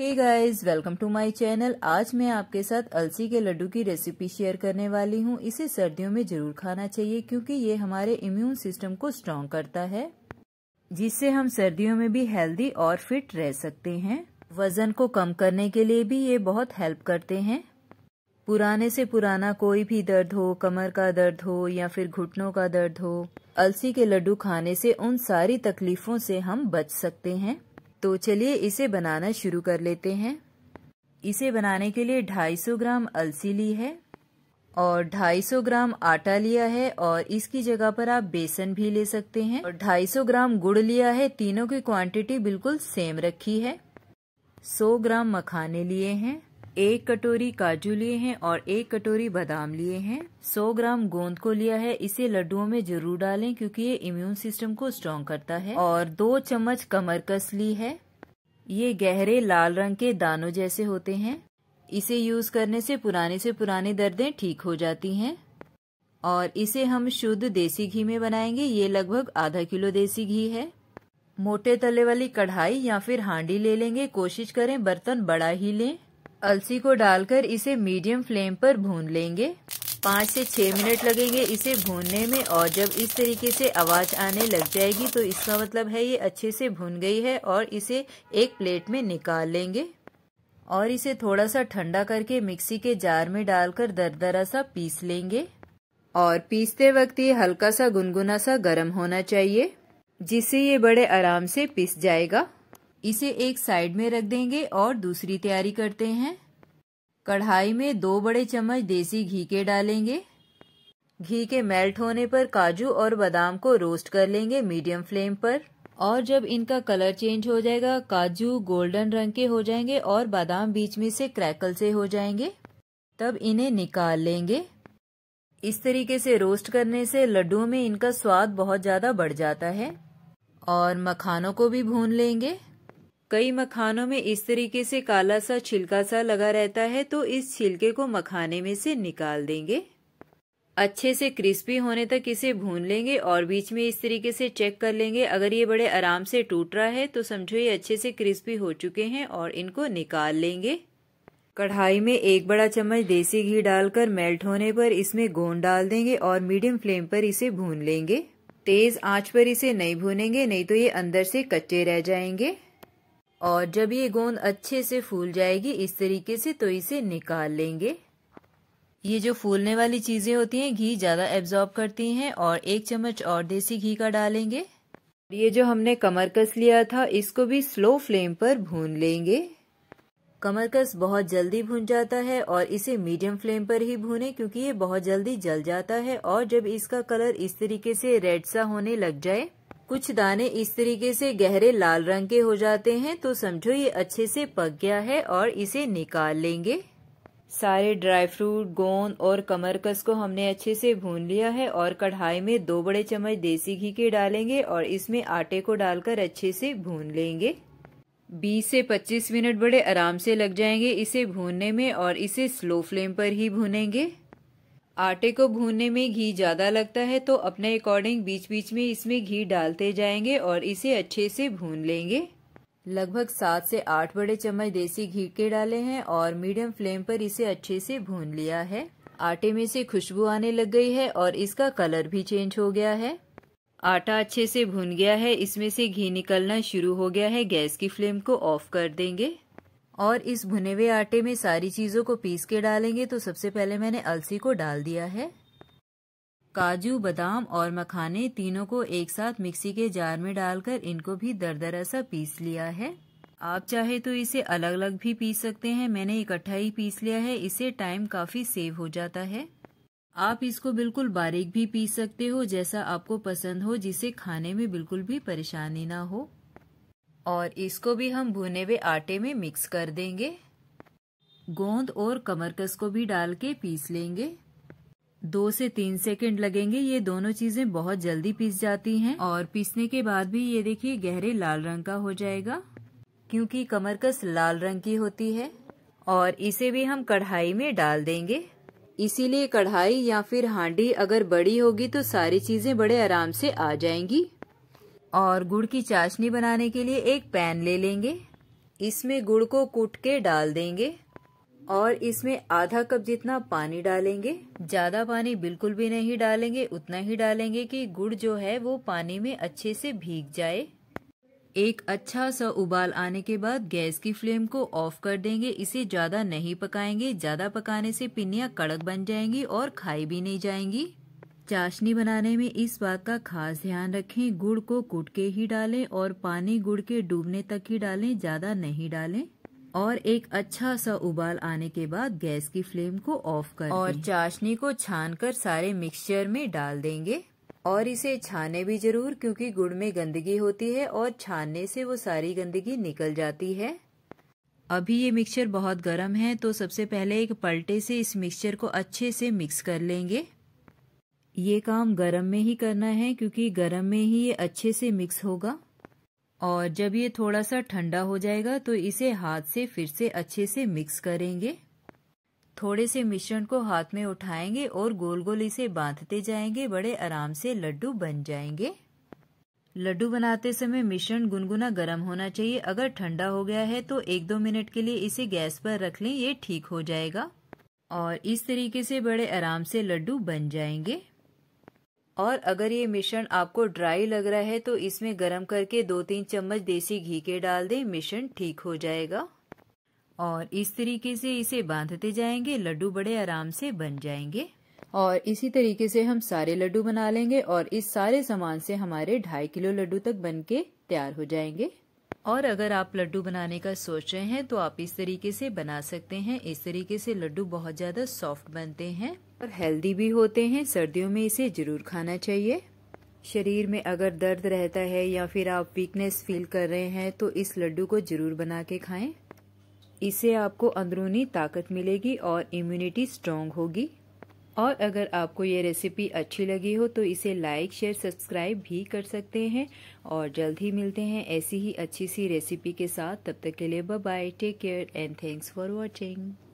hey guys welcome to my channel आज मैं आपके साथ अलसी के लड्डू की रेसिपी शेयर करने वाली हूँ इसे सर्दियों में जरूर खाना चाहिए क्योंकि ये हमारे इम्यून सिस्टम को स्ट्रॉन्ग करता है जिससे हम सर्दियों में भी हेल्दी और फिट रह सकते हैं वजन को कम करने के लिए भी ये बहुत हेल्प करते हैं पुराने से पुराना कोई भी दर्द हो कमर का दर्द हो या फिर घुटनों का दर्द हो अलसी के लड्डू खाने से उन सारी तकलीफों से हम बच सकते हैं तो चलिए इसे बनाना शुरू कर लेते हैं इसे बनाने के लिए 250 ग्राम अलसी ली है और 250 ग्राम आटा लिया है और इसकी जगह पर आप बेसन भी ले सकते हैं और 250 ग्राम गुड़ लिया है तीनों की क्वांटिटी बिल्कुल सेम रखी है 100 ग्राम मखाने लिए हैं एक कटोरी काजू लिए हैं और एक कटोरी बादाम लिए हैं 100 ग्राम गोंद को लिया है इसे लड्डुओं में जरूर डालें क्योंकि ये इम्यून सिस्टम को स्ट्रॉन्ग करता है और दो चम्मच कमरकस ली है ये गहरे लाल रंग के दानों जैसे होते हैं इसे यूज करने से पुराने से पुराने दर्दें ठीक हो जाती हैं और इसे हम शुद्ध देसी घी में बनाएंगे ये लगभग आधा किलो देसी घी है मोटे तले वाली कढ़ाई या फिर हांडी ले लेंगे कोशिश करें बर्तन बड़ा ही लें अलसी को डालकर इसे मीडियम फ्लेम पर भून लेंगे पाँच से छह मिनट लगेंगे इसे भूनने में और जब इस तरीके से आवाज़ आने लग जाएगी तो इसका मतलब है ये अच्छे से भून गई है और इसे एक प्लेट में निकाल लेंगे और इसे थोड़ा सा ठंडा करके मिक्सी के जार में डालकर दरदरा सा पीस लेंगे और पीसते वक्त ये हल्का सा गुनगुना सा गर्म होना चाहिए जिससे ये बड़े आराम से पीस जाएगा इसे एक साइड में रख देंगे और दूसरी तैयारी करते हैं कढ़ाई में दो बड़े चम्मच देसी घी के डालेंगे घी के मेल्ट होने पर काजू और बादाम को रोस्ट कर लेंगे मीडियम फ्लेम पर और जब इनका कलर चेंज हो जाएगा काजू गोल्डन रंग के हो जाएंगे और बादाम बीच में से क्रैकल से हो जाएंगे तब इन्हें निकाल लेंगे इस तरीके से रोस्ट करने से लड्डुओं में इनका स्वाद बहुत ज़्यादा बढ़ जाता है और मखानों को भी भून लेंगे कई मखानों में इस तरीके से काला सा छिलका सा लगा रहता है तो इस छिलके को मखाने में से निकाल देंगे अच्छे से क्रिस्पी होने तक इसे भून लेंगे और बीच में इस तरीके से चेक कर लेंगे अगर ये बड़े आराम से टूट रहा है तो समझो ये अच्छे से क्रिस्पी हो चुके हैं और इनको निकाल लेंगे कढ़ाई में एक बड़ा चम्मच देसी घी डालकर मेल्ट होने पर इसमें गोंद डाल देंगे और मीडियम फ्लेम पर इसे भून लेंगे तेज आंच पर इसे नहीं भूनेंगे नहीं तो ये अंदर से कच्चे रह जाएंगे और जब ये गोंद अच्छे से फूल जाएगी इस तरीके से तो इसे निकाल लेंगे ये जो फूलने वाली चीज़ें होती हैं घी ज़्यादा एब्जॉर्ब करती हैं और एक चम्मच और देसी घी का डालेंगे ये जो हमने कमरकस लिया था इसको भी स्लो फ्लेम पर भून लेंगे कमरकस बहुत जल्दी भून जाता है और इसे मीडियम फ्लेम पर ही भूने क्योंकि ये बहुत जल्दी जल जाता है और जब इसका कलर इस तरीके से रेड सा होने लग जाए कुछ दाने इस तरीके से गहरे लाल रंग के हो जाते हैं तो समझो ये अच्छे से पक गया है और इसे निकाल लेंगे सारे ड्राई फ्रूट गोंद और कमरकस को हमने अच्छे से भून लिया है और कढ़ाई में दो बड़े चम्मच देसी घी के डालेंगे और इसमें आटे को डालकर अच्छे से भून लेंगे 20 से 25 मिनट बड़े आराम से लग जाएंगे इसे भूनने में और इसे स्लो फ्लेम पर ही भूनेंगे आटे को भूनने में घी ज़्यादा लगता है तो अपने अकॉर्डिंग बीच बीच में इसमें घी डालते जाएंगे और इसे अच्छे से भून लेंगे लगभग सात से आठ बड़े चम्मच देसी घी के डाले हैं और मीडियम फ्लेम पर इसे अच्छे से भून लिया है आटे में से खुशबू आने लग गई है और इसका कलर भी चेंज हो गया है आटा अच्छे से भून गया है इसमें से घी निकलना शुरू हो गया है गैस की फ्लेम को ऑफ कर देंगे और इस भुने हुए आटे में सारी चीज़ों को पीस के डालेंगे तो सबसे पहले मैंने अलसी को डाल दिया है काजू बादाम और मखाने तीनों को एक साथ मिक्सी के जार में डालकर इनको भी दरदरा सा पीस लिया है आप चाहे तो इसे अलग अलग भी पीस सकते हैं मैंने इकट्ठा ही पीस लिया है इससे टाइम काफ़ी सेव हो जाता है आप इसको बिल्कुल बारीक भी पीस सकते हो जैसा आपको पसंद हो जिसे खाने में बिल्कुल भी परेशानी ना हो और इसको भी हम भुने हुए आटे में मिक्स कर देंगे गोंद और कमरकस को भी डाल के पीस लेंगे दो से तीन सेकंड लगेंगे ये दोनों चीजें बहुत जल्दी पीस जाती हैं और पीसने के बाद भी ये देखिए गहरे लाल रंग का हो जाएगा क्योंकि कमरकस लाल रंग की होती है और इसे भी हम कढ़ाई में डाल देंगे इसीलिए कढ़ाई या फिर हांडी अगर बड़ी होगी तो सारी चीजें बड़े आराम से आ जाएंगी और गुड़ की चाशनी बनाने के लिए एक पैन ले लेंगे इसमें गुड़ को कूट के डाल देंगे और इसमें आधा कप जितना पानी डालेंगे ज़्यादा पानी बिल्कुल भी नहीं डालेंगे उतना ही डालेंगे कि गुड़ जो है वो पानी में अच्छे से भीग जाए एक अच्छा सा उबाल आने के बाद गैस की फ्लेम को ऑफ कर देंगे इसे ज़्यादा नहीं पकाएंगे ज़्यादा पकाने से पिनियाँ कड़क बन जाएंगी और खाई भी नहीं जाएंगी चाशनी बनाने में इस बात का खास ध्यान रखें गुड़ को कूट के ही डालें और पानी गुड़ के डूबने तक ही डालें ज़्यादा नहीं डालें और एक अच्छा सा उबाल आने के बाद गैस की फ्लेम को ऑफ कर और चाशनी को छानकर सारे मिक्सचर में डाल देंगे और इसे छाने भी जरूर क्योंकि गुड़ में गंदगी होती है और छानने से वो सारी गंदगी निकल जाती है अभी ये मिक्सचर बहुत गर्म है तो सबसे पहले एक पलटे से इस मिक्सचर को अच्छे से मिक्स कर लेंगे ये काम गरम में ही करना है क्योंकि गरम में ही ये अच्छे से मिक्स होगा और जब ये थोड़ा सा ठंडा हो जाएगा तो इसे हाथ से फिर से अच्छे से मिक्स करेंगे थोड़े से मिश्रण को हाथ में उठाएंगे और गोल गोल इसे बांधते जाएंगे बड़े आराम से लड्डू बन जाएंगे लड्डू बनाते समय मिश्रण गुनगुना गर्म होना चाहिए अगर ठंडा हो गया है तो एक दो मिनट के लिए इसे गैस पर रख लें ये ठीक हो जाएगा और इस तरीके से बड़े आराम से लड्डू बन जाएंगे और अगर ये मिश्रण आपको ड्राई लग रहा है तो इसमें गरम करके दो तीन चम्मच देसी घी के डाल दें मिश्रण ठीक हो जाएगा और इस तरीके से इसे बांधते जाएंगे लड्डू बड़े आराम से बन जाएंगे और इसी तरीके से हम सारे लड्डू बना लेंगे और इस सारे सामान से हमारे ढाई किलो लड्डू तक बनके तैयार हो जाएंगे और अगर आप लड्डू बनाने का सोच रहे हैं तो आप इस तरीके से बना सकते हैं इस तरीके से लड्डू बहुत ज़्यादा सॉफ्ट बनते हैं और हेल्दी भी होते हैं सर्दियों में इसे ज़रूर खाना चाहिए शरीर में अगर दर्द रहता है या फिर आप वीकनेस फील कर रहे हैं तो इस लड्डू को ज़रूर बना के खाएं इससे आपको अंदरूनी ताकत मिलेगी और इम्यूनिटी स्ट्रांग होगी और अगर आपको ये रेसिपी अच्छी लगी हो तो इसे लाइक शेयर सब्सक्राइब भी कर सकते हैं और जल्द ही मिलते हैं ऐसी ही अच्छी सी रेसिपी के साथ तब तक के लिए bye take care and thanks for watching